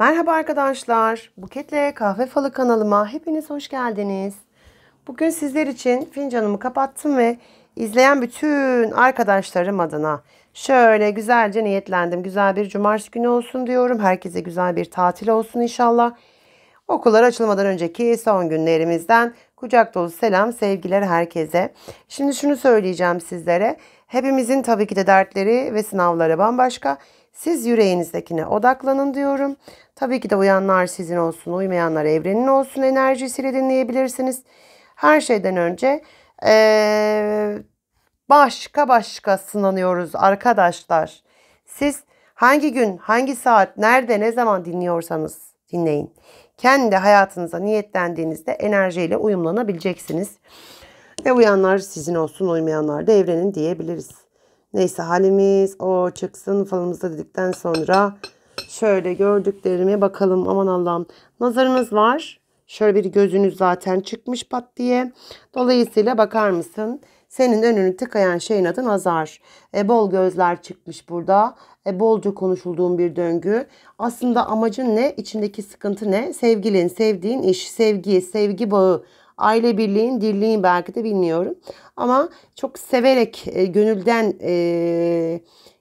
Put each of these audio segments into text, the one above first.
Merhaba arkadaşlar. Buketle Kahve Falı kanalıma hepiniz hoş geldiniz. Bugün sizler için fincanımı kapattım ve izleyen bütün arkadaşlarım adına şöyle güzelce niyetlendim. Güzel bir cumartesi günü olsun diyorum. Herkese güzel bir tatil olsun inşallah. Okullar açılmadan önceki son günlerimizden kucak dolu selam, sevgiler herkese. Şimdi şunu söyleyeceğim sizlere. Hepimizin tabii ki de dertleri ve sınavları bambaşka. Siz yüreğinizdekine odaklanın diyorum. Tabii ki de uyanlar sizin olsun, uymayanlar evrenin olsun enerjisiyle dinleyebilirsiniz. Her şeyden önce ee, başka başka sınanıyoruz arkadaşlar. Siz hangi gün, hangi saat, nerede, ne zaman dinliyorsanız dinleyin. Kendi hayatınıza niyetlendiğinizde enerjiyle uyumlanabileceksiniz. Ve uyanlar sizin olsun, uymayanlar da evrenin diyebiliriz. Neyse halimiz o çıksın falımızda dedikten sonra şöyle gördüklerimi bakalım. Aman Allah'ım nazarınız var. Şöyle bir gözünüz zaten çıkmış pat diye. Dolayısıyla bakar mısın? Senin önünü tıkayan şeyin adı nazar. E, bol gözler çıkmış burada. E, bolca konuşulduğun bir döngü. Aslında amacın ne? İçindeki sıkıntı ne? Sevgilin, sevdiğin iş, sevgi, sevgi bağı Aile birliğin, dirliğin belki de bilmiyorum. Ama çok severek, e, gönülden e,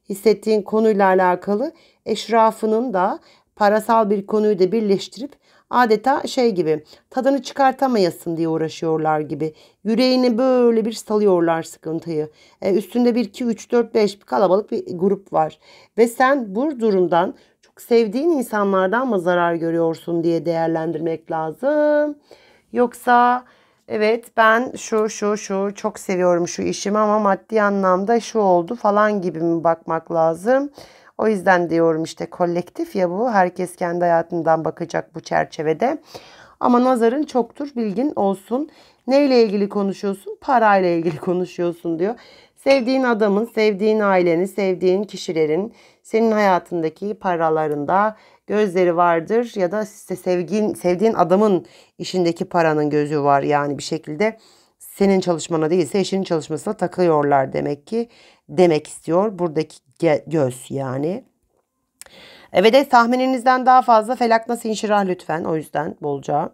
hissettiğin konuyla alakalı eşrafının da parasal bir konuyu da birleştirip adeta şey gibi tadını çıkartamayasın diye uğraşıyorlar gibi. Yüreğini böyle bir salıyorlar sıkıntıyı. E, üstünde bir iki üç dört beş bir kalabalık bir grup var. Ve sen bu durumdan çok sevdiğin insanlardan mı zarar görüyorsun diye değerlendirmek lazım. Yoksa evet ben şu şu şu çok seviyorum şu işimi ama maddi anlamda şu oldu falan gibi mi bakmak lazım? O yüzden diyorum işte kolektif ya bu. Herkes kendi hayatından bakacak bu çerçevede. Ama nazarın çoktur bilgin olsun. Neyle ilgili konuşuyorsun? Parayla ilgili konuşuyorsun diyor. Sevdiğin adamın, sevdiğin aileni, sevdiğin kişilerin senin hayatındaki paralarında gözleri vardır ya da işte sevgin, sevdiğin adamın işindeki paranın gözü var yani bir şekilde senin çalışmana değilse eşinin çalışmasına takılıyorlar demek ki demek istiyor buradaki göz yani. E ve de tahmininizden daha fazla felak nasıl inşirah lütfen o yüzden bolca.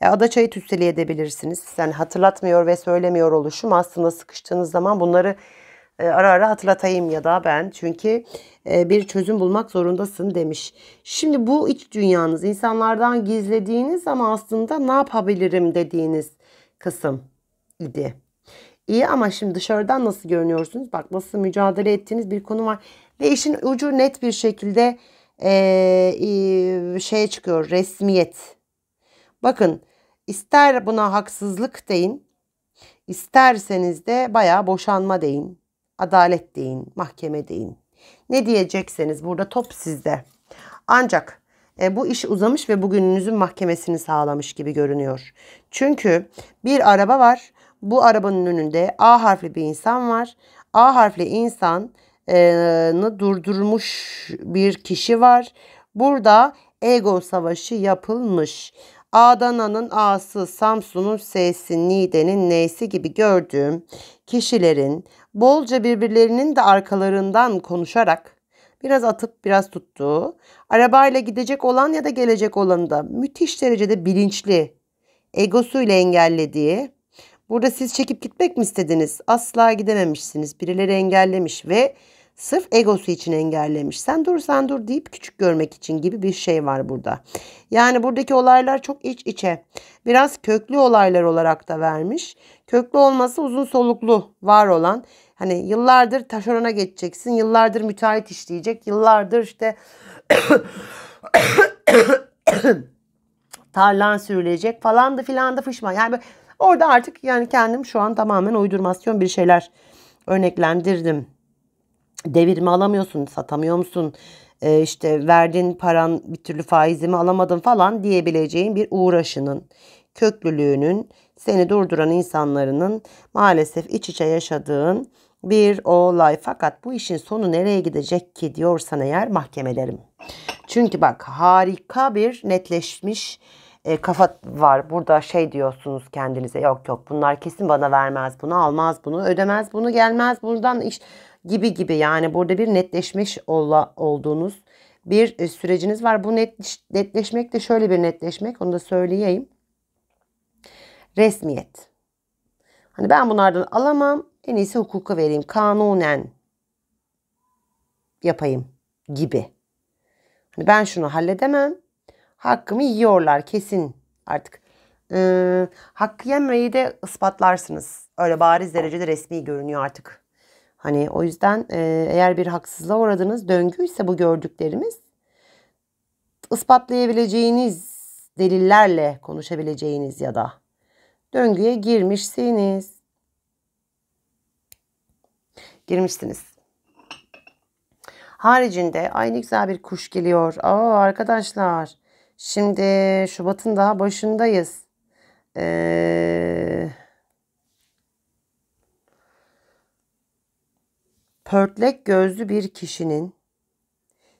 E, adaçayı tütseli edebilirsiniz. Yani hatırlatmıyor ve söylemiyor oluşum aslında sıkıştığınız zaman bunları e, ara ara hatırlatayım ya da ben çünkü e, bir çözüm bulmak zorundasın demiş. Şimdi bu iç dünyanız insanlardan gizlediğiniz ama aslında ne yapabilirim dediğiniz kısım idi. İyi ama şimdi dışarıdan nasıl görünüyorsunuz? Bak nasıl mücadele ettiğiniz bir konu var. Ve işin ucu net bir şekilde e, e, şeye çıkıyor resmiyet. Bakın ister buna haksızlık deyin isterseniz de baya boşanma deyin. Adalet deyin, mahkeme deyin. Ne diyecekseniz burada top sizde. Ancak e, bu iş uzamış ve bugününüzün mahkemesini sağlamış gibi görünüyor. Çünkü bir araba var. Bu arabanın önünde A harfli bir insan var. A harfli insanı e, durdurmuş bir kişi var. Burada ego savaşı yapılmış. Adana'nın A'sı, Samsun'un S'si, Niğde'nin N'si gibi gördüğüm kişilerin bolca birbirlerinin de arkalarından konuşarak biraz atıp biraz tuttuğu, arabayla gidecek olan ya da gelecek olanı da müthiş derecede bilinçli, egosuyla engellediği, burada siz çekip gitmek mi istediniz? Asla gidememişsiniz. Birileri engellemiş ve Sırf egosu için engellemiş. Sen dur sen dur deyip küçük görmek için gibi bir şey var burada. Yani buradaki olaylar çok iç içe. Biraz köklü olaylar olarak da vermiş. Köklü olması uzun soluklu var olan. Hani yıllardır taşerona geçeceksin. Yıllardır müteahhit işleyecek. Yıllardır işte tarlan sürülecek falan da filan da fışma. Yani orada artık yani kendim şu an tamamen uydurmasyon bir şeyler örneklendirdim devirimi alamıyorsun, satamıyor musun? E, işte verdiğin paran bir türlü faizimi alamadın falan diyebileceğin bir uğraşının, köklülüğünün, seni durduran insanların maalesef iç içe yaşadığın bir olay. Fakat bu işin sonu nereye gidecek ki diyorsan eğer mahkemelerim. Çünkü bak harika bir netleşmiş e, kafa var. Burada şey diyorsunuz kendinize yok yok bunlar kesin bana vermez bunu almaz bunu ödemez bunu gelmez buradan iş gibi gibi yani burada bir netleşmiş ola, olduğunuz bir e, süreciniz var. Bu net, netleşmek de şöyle bir netleşmek onu da söyleyeyim. Resmiyet. Hani ben bunlardan alamam en iyisi hukuka vereyim kanunen yapayım gibi. Hani ben şunu halledemem hakkımı yiyorlar kesin artık e, hakkı yemeyi de ispatlarsınız. Öyle bariz derecede resmi görünüyor artık Hani o yüzden e, eğer bir haksızlığa uğradığınız döngüyse bu gördüklerimiz ispatlayabileceğiniz delillerle konuşabileceğiniz ya da döngüye girmişsiniz. Girmişsiniz. Haricinde aynı güzel bir kuş geliyor. Aa arkadaşlar şimdi Şubat'ın daha başındayız. Eee pörtlek gözlü bir kişinin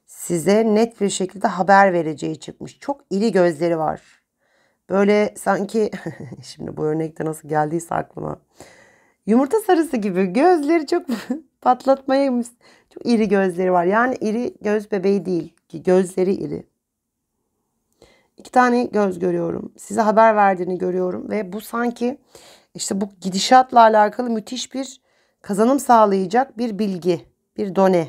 size net bir şekilde haber vereceği çıkmış. Çok iri gözleri var. Böyle sanki şimdi bu örnekte nasıl geldiyse aklıma. Yumurta sarısı gibi gözleri çok patlatmaya çok iri gözleri var. Yani iri göz bebeği değil ki gözleri iri. İki tane göz görüyorum. Size haber verdiğini görüyorum ve bu sanki işte bu gidişatla alakalı müthiş bir kazanım sağlayacak bir bilgi, bir done.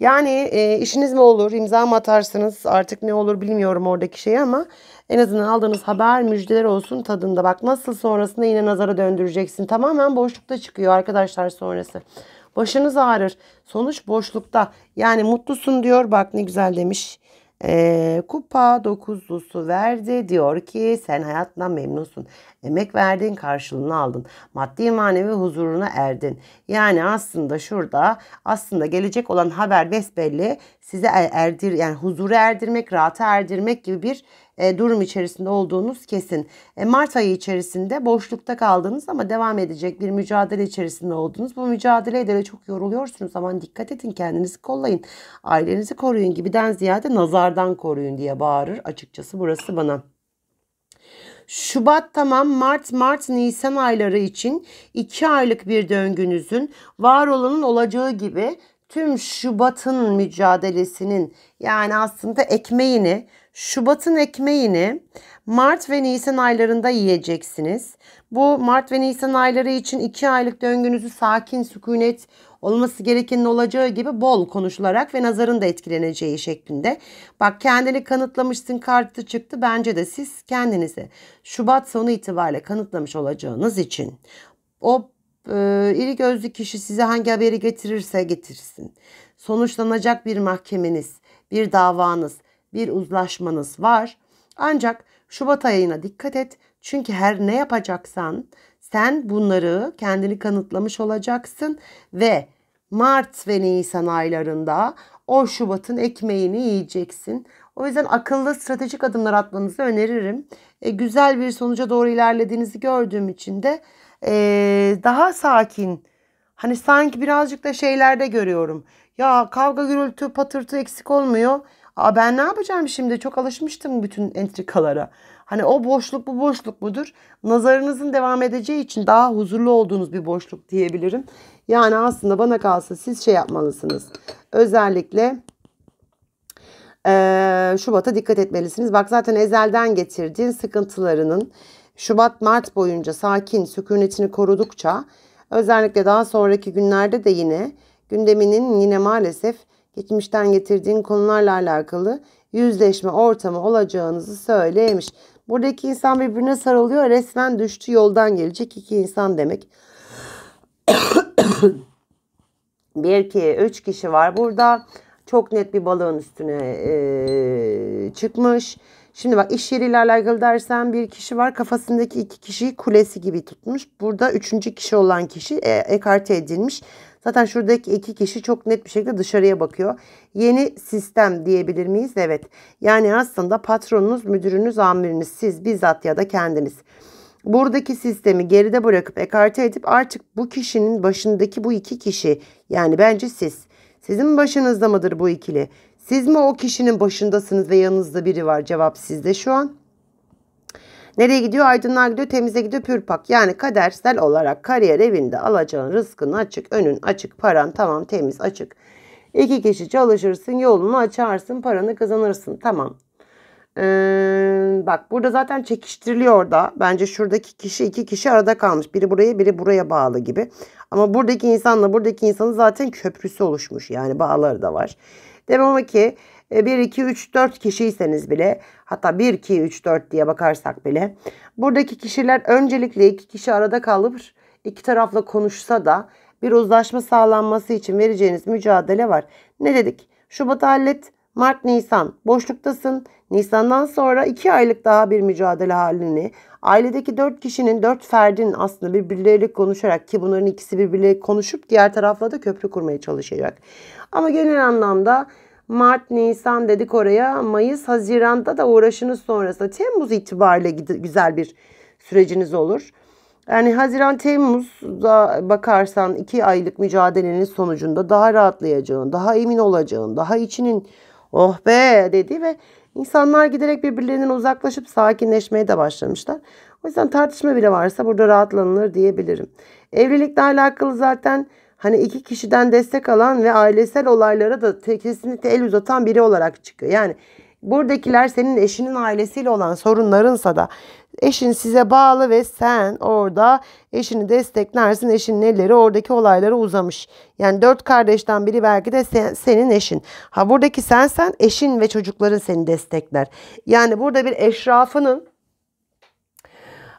Yani e, işiniz mi olur, imza mı atarsınız artık ne olur bilmiyorum oradaki şeyi ama en azından aldığınız haber müjdeler olsun tadında. Bak nasıl sonrasında yine nazara döndüreceksin. Tamamen boşlukta çıkıyor arkadaşlar sonrası. Başınız ağrır. Sonuç boşlukta. Yani mutlusun diyor bak ne güzel demiş e, kupa dokuzlusu verdi. Diyor ki sen hayattan memnunsun. Emek verdin karşılığını aldın. Maddi manevi huzuruna erdin. Yani aslında şurada aslında gelecek olan haber besbelli size er-, erdir yani huzuru erdirmek, rahatı erdirmek gibi bir e, durum içerisinde olduğunuz kesin. E, Mart ayı içerisinde boşlukta kaldınız ama devam edecek bir mücadele içerisinde olduğunuz. Bu mücadeleye de çok yoruluyorsunuz. Aman dikkat edin kendinizi kollayın. Ailenizi koruyun gibiden ziyade nazardan koruyun diye bağırır. Açıkçası burası bana. Şubat tamam Mart Mart Nisan ayları için 2 aylık bir döngünüzün var olanın olacağı gibi tüm Şubat'ın mücadelesinin yani aslında ekmeğini Şubat'ın ekmeğini Mart ve Nisan aylarında yiyeceksiniz. Bu Mart ve Nisan ayları için 2 aylık döngünüzü sakin, sükunet olması gerekenin olacağı gibi bol konuşularak ve nazarın da etkileneceği şeklinde. Bak kendini kanıtlamışsın kartı çıktı. Bence de siz kendinizi Şubat sonu itibariyle kanıtlamış olacağınız için o e, iri gözlü kişi size hangi haberi getirirse getirsin. Sonuçlanacak bir mahkemeniz, bir davanız, bir uzlaşmanız var. Ancak Şubat ayına dikkat et. Çünkü her ne yapacaksan sen bunları kendini kanıtlamış olacaksın ve Mart ve Nisan aylarında o Şubat'ın ekmeğini yiyeceksin. O yüzden akıllı stratejik adımlar atmanızı öneririm. E, güzel bir sonuca doğru ilerlediğinizi gördüğüm için de ee, daha sakin. Hani sanki birazcık da şeylerde görüyorum. Ya kavga gürültü patırtı eksik olmuyor. Aa, ben ne yapacağım şimdi? Çok alışmıştım bütün entrikalara. Hani o boşluk bu boşluk mudur? Nazarınızın devam edeceği için daha huzurlu olduğunuz bir boşluk diyebilirim. Yani aslında bana kalsa siz şey yapmalısınız. Özellikle e, Şubat'a dikkat etmelisiniz. Bak zaten ezelden getirdiğin sıkıntılarının Şubat-Mart boyunca sakin sükunetini korudukça özellikle daha sonraki günlerde de yine gündeminin yine maalesef geçmişten getirdiğin konularla alakalı yüzleşme ortamı olacağınızı söylemiş. Buradaki insan birbirine sarılıyor resmen düştü yoldan gelecek iki insan demek. bir ki üç kişi var burada çok net bir balığın üstüne e, çıkmış. Şimdi bak iş yeriyle alakalı dersen bir kişi var kafasındaki iki kişiyi kulesi gibi tutmuş. Burada üçüncü kişi olan kişi e, ekarte edilmiş. Zaten şuradaki iki kişi çok net bir şekilde dışarıya bakıyor. Yeni sistem diyebilir miyiz? Evet. Yani aslında patronunuz, müdürünüz, amiriniz siz bizzat ya da kendiniz. Buradaki sistemi geride bırakıp ekarte edip artık bu kişinin başındaki bu iki kişi yani bence siz. Sizin başınızda mıdır bu ikili? Siz mi o kişinin başındasınız ve yanınızda biri var? Cevap sizde şu an. Nereye gidiyor? Aydınlığa gidiyor, temize gidiyor, pürpak. Yani kadersel olarak kariyer evinde alacağın rızkın açık, önün açık, paran tamam temiz açık. İki kişi çalışırsın, yolunu açarsın, paranı kazanırsın. Tamam. Ee, bak burada zaten çekiştiriliyor da. Bence şuradaki kişi iki kişi arada kalmış. Biri buraya biri buraya bağlı gibi. Ama buradaki insanla buradaki insanın zaten köprüsü oluşmuş. Yani bağları da var. Demem ki 1, 2, 3, 4 kişiyseniz bile hatta 1, 2, 3, 4 diye bakarsak bile buradaki kişiler öncelikle iki kişi arada kalıp iki tarafla konuşsa da bir uzlaşma sağlanması için vereceğiniz mücadele var. Ne dedik? Şubat hallet, Mart, Nisan boşluktasın. Nisan'dan sonra 2 aylık daha bir mücadele halini Ailedeki dört kişinin, dört ferdin aslında birbirleriyle konuşarak ki bunların ikisi birbirleriyle konuşup diğer tarafla da köprü kurmaya çalışacak. Ama genel anlamda Mart, Nisan dedik oraya. Mayıs, Haziran'da da uğraşınız sonrasında Temmuz itibariyle güzel bir süreciniz olur. Yani Haziran Temmuz'da bakarsan iki aylık mücadelenin sonucunda daha rahatlayacağın, daha emin olacağın, daha içinin oh be dedi ve İnsanlar giderek birbirlerinden uzaklaşıp sakinleşmeye de başlamışlar. O yüzden tartışma bile varsa burada rahatlanılır diyebilirim. Evlilikle alakalı zaten hani iki kişiden destek alan ve ailesel olaylara da kesinlikle el uzatan biri olarak çıkıyor. Yani buradakiler senin eşinin ailesiyle olan sorunlarınsa da eşin size bağlı ve sen orada eşini desteklersin. Eşinin elleri oradaki olaylara uzamış. Yani dört kardeşten biri belki de sen, senin eşin. Ha buradaki sensen eşin ve çocukların seni destekler. Yani burada bir eşrafının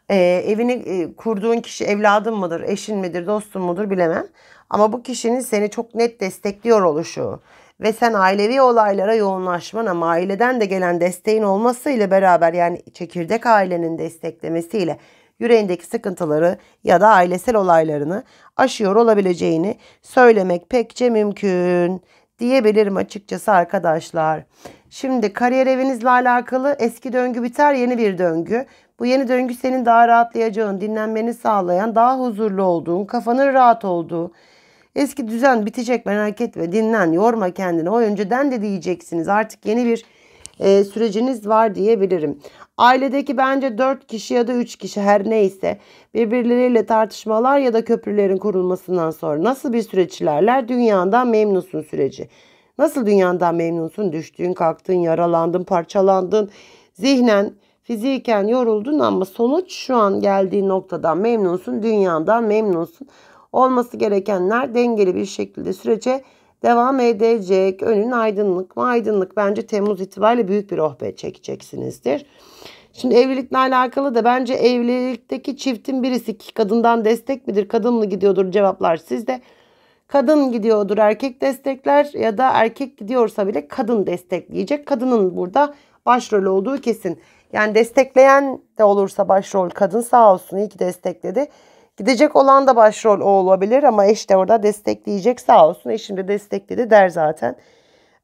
e, evini e, kurduğun kişi evladın mıdır, eşin midir, dostun mudur bilemem. Ama bu kişinin seni çok net destekliyor oluşu ve sen ailevi olaylara yoğunlaşman ama aileden de gelen desteğin olması ile beraber yani çekirdek ailenin desteklemesiyle yüreğindeki sıkıntıları ya da ailesel olaylarını aşıyor olabileceğini söylemek pekçe mümkün diyebilirim açıkçası arkadaşlar. Şimdi kariyer evinizle alakalı eski döngü biter yeni bir döngü. Bu yeni döngü senin daha rahatlayacağın, dinlenmeni sağlayan, daha huzurlu olduğun, kafanın rahat olduğu, Eski düzen bitecek merak etme dinlen yorma kendini o önceden de diyeceksiniz artık yeni bir e, süreciniz var diyebilirim. Ailedeki bence 4 kişi ya da 3 kişi her neyse birbirleriyle tartışmalar ya da köprülerin kurulmasından sonra nasıl bir süreç ilerler dünyadan memnunsun süreci. Nasıl dünyadan memnunsun düştüğün kalktın yaralandın parçalandın zihnen fiziken yoruldun ama sonuç şu an geldiği noktadan memnunsun dünyadan memnunsun olması gerekenler dengeli bir şekilde sürece devam edecek. Önün aydınlık mı? Aydınlık. Bence Temmuz itibariyle büyük bir ohbe çekeceksinizdir. Şimdi evlilikle alakalı da bence evlilikteki çiftin birisi kadından destek midir? Kadın mı gidiyordur? Cevaplar sizde. Kadın gidiyordur erkek destekler ya da erkek gidiyorsa bile kadın destekleyecek. Kadının burada başrol olduğu kesin. Yani destekleyen de olursa başrol kadın sağ olsun iyi ki destekledi. Gidecek olan da başrol o olabilir ama eş de orada destekleyecek sağ olsun. Eşim de destekledi der zaten.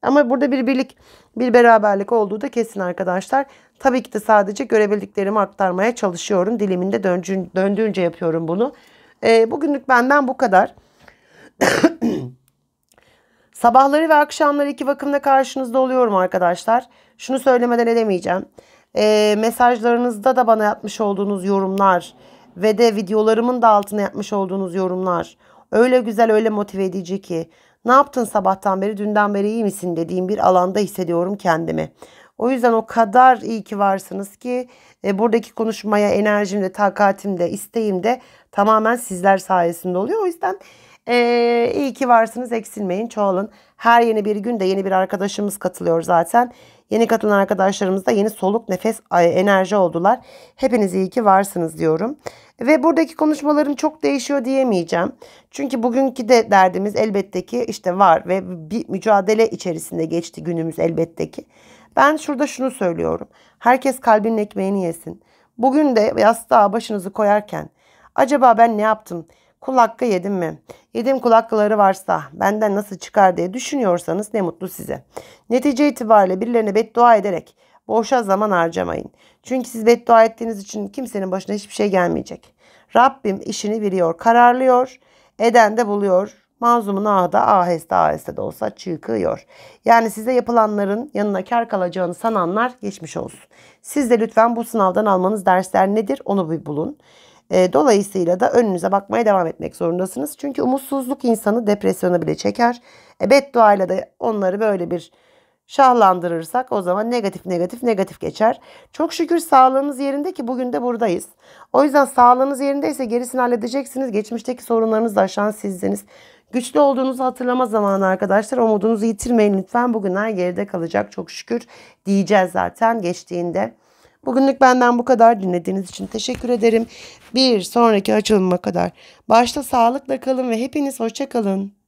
Ama burada bir birlik, bir beraberlik olduğu da kesin arkadaşlar. Tabii ki de sadece görebildiklerimi aktarmaya çalışıyorum. Diliminde döndüğün, döndüğünce yapıyorum bunu. E, bugünlük benden bu kadar. Sabahları ve akşamları iki vakımda karşınızda oluyorum arkadaşlar. Şunu söylemeden edemeyeceğim. E, mesajlarınızda da bana yapmış olduğunuz yorumlar, ve de videolarımın da altına yapmış olduğunuz yorumlar öyle güzel öyle motive edici ki ne yaptın sabahtan beri dünden beri iyi misin dediğim bir alanda hissediyorum kendimi. O yüzden o kadar iyi ki varsınız ki e, buradaki konuşmaya enerjim de takatim de isteğim de tamamen sizler sayesinde oluyor. O yüzden e, iyi ki varsınız eksilmeyin çoğalın. Her yeni bir günde yeni bir arkadaşımız katılıyor zaten. Yeni katılan arkadaşlarımız da yeni soluk nefes enerji oldular. Hepiniz iyi ki varsınız diyorum. Ve buradaki konuşmalarım çok değişiyor diyemeyeceğim. Çünkü bugünkü de derdimiz elbette ki işte var ve bir mücadele içerisinde geçti günümüz elbette ki. Ben şurada şunu söylüyorum. Herkes kalbinin ekmeğini yesin. Bugün de yastığa başınızı koyarken acaba ben ne yaptım? Kul hakkı yedim mi? Yedim kul hakkıları varsa benden nasıl çıkar diye düşünüyorsanız ne mutlu size. Netice itibariyle birilerine beddua ederek boşa zaman harcamayın. Çünkü siz beddua ettiğiniz için kimsenin başına hiçbir şey gelmeyecek. Rabbim işini biliyor, kararlıyor, eden de buluyor. Manzumun da aheste aheste de olsa çıkıyor. Yani size yapılanların yanına kar kalacağını sananlar geçmiş olsun. Siz de lütfen bu sınavdan almanız dersler nedir onu bir bulun. E, dolayısıyla da önünüze bakmaya devam etmek zorundasınız. Çünkü umutsuzluk insanı depresyona bile çeker. E, bedduayla da onları böyle bir şahlandırırsak o zaman negatif negatif negatif geçer. Çok şükür sağlığınız yerinde ki bugün de buradayız. O yüzden sağlığınız yerindeyse gerisini halledeceksiniz. Geçmişteki sorunlarınız sorunlarınızı aşan sizdeniz. Güçlü olduğunuzu hatırlama zamanı arkadaşlar. Umudunuzu yitirmeyin lütfen. Bugünler geride kalacak çok şükür diyeceğiz zaten geçtiğinde. Bugünlük benden bu kadar. Dinlediğiniz için teşekkür ederim. Bir sonraki açılıma kadar başta sağlıkla kalın ve hepiniz hoşça kalın.